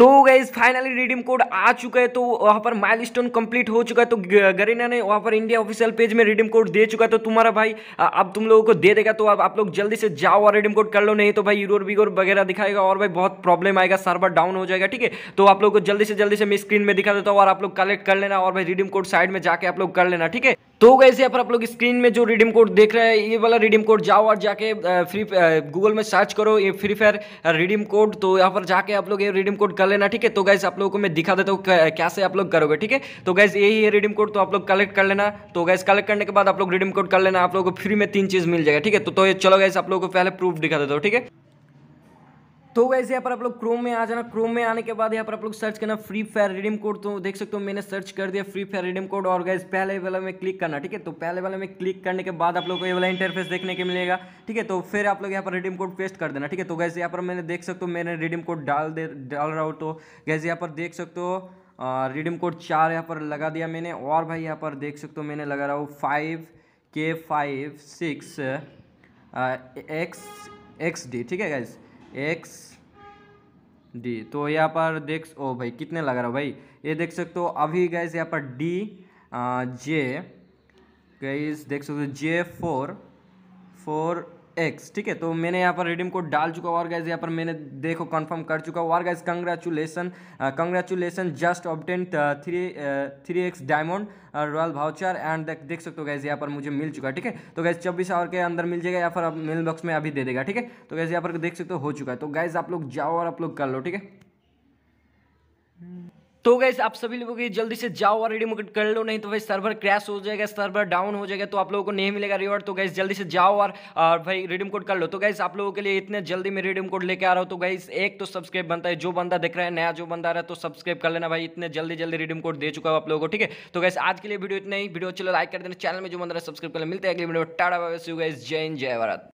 तो गई finally redeem code आ चुका है तो वहाँ पर स्टोन कंप्लीट हो चुका है तो गरीना ने वहाँ पर इंडिया ऑफिशियल पेज में रिडीम कोड दे चुका है तो तुम्हारा भाई अब तुम लोगों को दे देगा तो अब आप लोग जल्दी से जाओ और रिडीम कोड कर लो नहीं तो भाई यूरोर बिगोर वगैरह दिखाएगा और भाई बहुत प्रॉब्लम आएगा सर्वर डाउन हो जाएगा ठीक है तो आप लोग को जल्दी से जल्दी से मैं स्क्रीन में दिखा देता हूँ और आप लोग कलेक्ट कर लेना और भाई रिडीम कोड साइड में जाके आप लोग कर लेना ठीक है तो गैस यहाँ पर आप लोग स्क्रीन में जो रिडीम कोड देख रहे हैं ये वाला रिडीम कोड जाओ और जाके फ्री गूगल में सर्च करो ये फ्री फायर रिडीम कोड तो यहाँ पर जाके आप लोग ये रिडीम कोड कर लेना ठीक है तो गैस आप लोगों को मैं दिखा देता हूँ कैसे आप लोग करोगे ठीक है तो गैस यही है रिडीम कोड तो आप लोग कलेक्ट कर लेना तो गैस कलेक्ट करने के बाद आप लोग रिडीम कोड कर लेना आप लोग को फ्री में तीन चीज़ मिल जाएगा ठीक है तो, तो चलो गैस आप लोग को पहले प्रूफ दिखा देता हूँ ठीक है तो वैसे यहाँ पर आप लोग क्रोम में आ जाना क्रोम में आने के बाद यहाँ पर आप लोग सर्च करना फ्री फायर रिडीम कोड तो देख सकते हो मैंने सर्च कर दिया फ्री फायर रिडीम कोड और गैस पहले वाले में क्लिक करना ठीक है तो पहले वाले में क्लिक करने के बाद आप लोग को ये वाला इंटरफेस देखने के मिलेगा ठीक है तो फिर आप लोग यहाँ पर रिडीम कोड पेस्ट कर देना ठीक है तो गैसे यहाँ पर मैंने देख सकते हो मैंने रिडीम कोड डाल दे डाल रहा हूँ तो गैसे यहाँ पर देख सकते हो रिडीम कोड चार यहाँ पर लगा दिया मैंने और भाई यहाँ पर देख सकते हो मैंने लगा रहा हूँ फाइव के five six X X D ठीक है गैस एक्स डी तो यहाँ पर देख ओ भाई कितने लग रहा है भाई ये देख सकते हो अभी गैस यहाँ पर डी जे गैस देख सकते हो जे फोर फोर एक्स ठीक है तो मैंने यहाँ पर रिडीम कोड डाल चुका और गाइज यहाँ पर मैंने देखो कंफर्म कर चुका और guys congratulation congratulation just obtain three three X diamond royal voucher and देख सकते हो गाइज यहाँ पर मुझे मिल चुका है ठीक है तो गाइज चौबीस आवर के अंदर मिल जाएगा या फिर आप मेल बॉक्स में अभी दे देगा ठीक है तो गैस यहाँ पर देख सकते हो चुका है तो गाइज आप लोग जाओ और आप लोग कर लो ठीक है तो गैस आप सभी लोगों की जल्दी से जाओ और रिडीम कर लो नहीं तो भाई सर्वर क्रैश हो जाएगा सर्वर डाउन हो जाएगा तो आप लोगों को नहीं मिलेगा रिवॉर्ड तो गैस जल्दी से जाओ और, भाई रिडीम कोड कर लो तो गैस आप लोगों के लिए इतने जल्दी मैं रिडीम कोड लेके आ रहा हूँ तो गैस एक तो सब्सक्राइब बनता है जो बंदा देख रहा है नया जो बंदा आ रहा है तो सब्सक्राइब कर लेना भाई इतने जल्दी जल्दी रिडीम कोड दे चुका हूँ आप लोगों को ठीक है तो गैस आज के लिए वीडियो इतना ही वीडियो चलो लाइक कर देना चैनल में जो बंदा सब्सक्राइब कर मिलते हैं अगले वीडियो टाटा बाबा जय हिंद जय भारत